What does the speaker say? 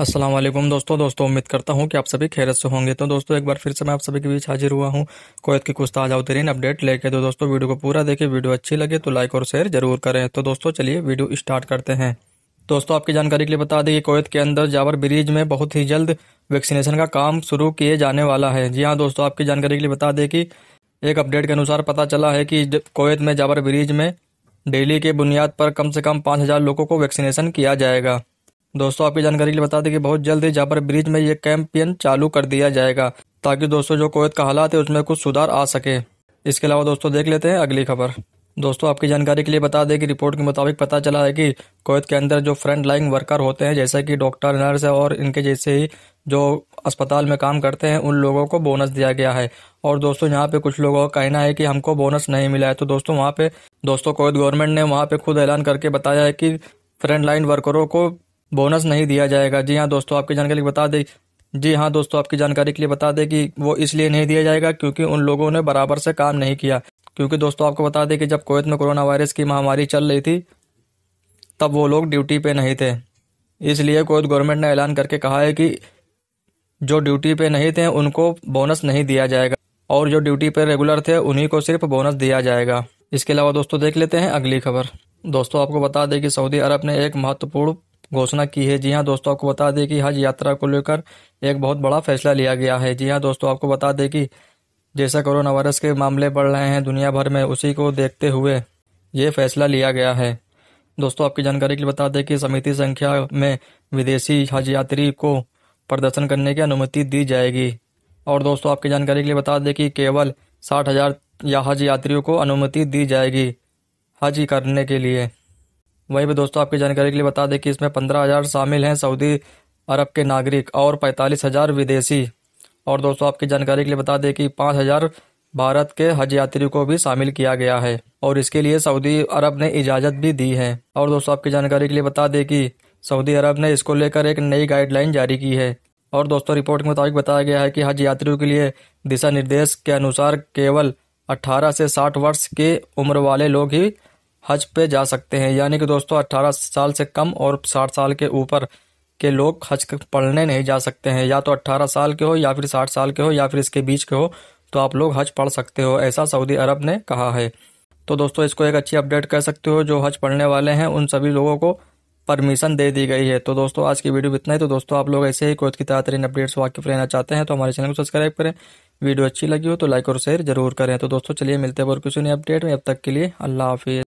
असलम दोस्तों दोस्तों उम्मीद करता हूँ कि आप सभी खैरत से होंगे तो दोस्तों एक बार फिर से मैं आप सभी के बीच हाजिर हुआ हूँ कोयत की कुछ ताजा तरीन अपडेट लेके तो दोस्तों वीडियो को पूरा देखें वीडियो अच्छी लगे तो लाइक और शेयर जरूर करें तो दोस्तों चलिए वीडियो स्टार्ट करते हैं दोस्तों आपकी जानकारी के लिए बता दें कि कोयत के अंदर जावर ब्रिज में बहुत ही जल्द वैक्सीनेशन का काम शुरू किए जाने वाला है जी हाँ दोस्तों आपकी जानकारी के लिए बता दें कि एक अपडेट के अनुसार पता चला है कि कोयत में जावर ब्रिज में डेली के बुनियाद पर कम से कम पाँच लोगों को वैक्सीनेशन किया जाएगा दोस्तों आपकी जानकारी के लिए बता दें कि बहुत जल्द ही जाबर ब्रिज में ये कैंपियन चालू कर दिया जाएगा ताकि दोस्तों जो कोवैत का हालात है उसमें कुछ सुधार आ सके इसके अलावा दोस्तों देख लेते हैं अगली खबर दोस्तों आपकी जानकारी के लिए बता दें कि रिपोर्ट के मुताबिक पता चला है कि कोवैत के अंदर जो फ्रंट लाइन वर्कर होते हैं जैसे कि डॉक्टर नर्स और इनके जैसे ही जो अस्पताल में काम करते हैं उन लोगों को बोनस दिया गया है और दोस्तों यहाँ पे कुछ लोगों का कहना है कि हमको बोनस नहीं मिला है तो दोस्तों वहाँ पे दोस्तों कोवैत गवर्नमेंट ने वहाँ पे खुद ऐलान करके बताया है कि फ्रंट लाइन वर्करों को बोनस नहीं दिया जाएगा जी हाँ दोस्तों आपकी जानकारी के लिए बता दें जी हाँ दोस्तों आपकी जानकारी के लिए बता दें कि वो इसलिए नहीं दिया जाएगा क्योंकि उन लोगों ने बराबर से काम नहीं किया क्योंकि दोस्तों आपको बता दें कि जब कोवैत में कोरोना वायरस की महामारी चल रही थी तब वो लोग ड्यूटी पे नहीं थे इसलिए कोवैत गवर्नमेंट ने ऐलान करके कहा है कि जो ड्यूटी पे नहीं थे उनको बोनस नहीं दिया जाएगा और जो ड्यूटी पे रेगुलर थे उन्हीं को सिर्फ बोनस दिया जाएगा इसके अलावा दोस्तों देख लेते हैं अगली खबर दोस्तों आपको बता दें कि सऊदी अरब ने एक महत्वपूर्ण घोषणा की है जी हाँ दोस्तों आपको बता दें कि हज यात्रा को लेकर एक बहुत बड़ा फैसला लिया गया है जी हाँ दोस्तों आपको बता दें कि जैसा कोरोना वायरस के मामले बढ़ रहे हैं दुनिया भर में उसी को देखते हुए ये फैसला लिया गया है दोस्तों आपकी जानकारी के लिए बता दें कि समिति संख्या में विदेशी हज यात्री को प्रदर्शन करने की अनुमति दी जाएगी और दोस्तों आपकी जानकारी के लिए बता दें कि केवल साठ हज़ार या हज यात्रियों को अनुमति दी जाएगी हज करने के लिए वहीं पर दोस्तों आपकी जानकारी के लिए बता दें कि इसमें पंद्रह हज़ार शामिल हैं सऊदी अरब के नागरिक और पैंतालीस हज़ार विदेशी और दोस्तों आपकी जानकारी के लिए बता दें कि पाँच हज़ार भारत के हज यात्रियों को भी शामिल किया गया है और इसके लिए सऊदी अरब ने इजाज़त भी दी है और दोस्तों आपकी जानकारी के लिए बता दें कि सऊदी अरब ने इसको लेकर एक नई गाइडलाइन जारी की है और दोस्तों रिपोर्ट के मुताबिक बताया गया है कि हज यात्रियों के लिए दिशा निर्देश के अनुसार केवल 18 से 60 वर्ष के उम्र वाले लोग ही हज पे जा सकते हैं यानी कि दोस्तों अट्ठारह साल से कम और साठ साल के ऊपर के लोग हज पढ़ने नहीं जा सकते हैं या तो अट्ठारह साल के हो या फिर साठ साल के हो या फिर इसके बीच के हो तो आप लोग हज पढ़ सकते हो ऐसा सऊदी अरब ने कहा है तो दोस्तों इसको एक अच्छी अपडेट कह सकते हो जो हज पढ़ने वाले हैं उन सभी लोगों को परमिशन दे दी गई है तो दोस्तों आज की वीडियो इतना ही तो दोस्तों आप लोग ऐसे ही कोच की तरह अपडेट्स वाकिफ रहना चाहते हैं तो हमारे चैनल को सब्सक्राइब करें वीडियो अच्छी लगी हो तो लाइक और शेयर जरूर करें तो दोस्तों चलिए मिलते हैं और किसी नई अपडेट में अब तक के लिए अल्लाह हाफिज़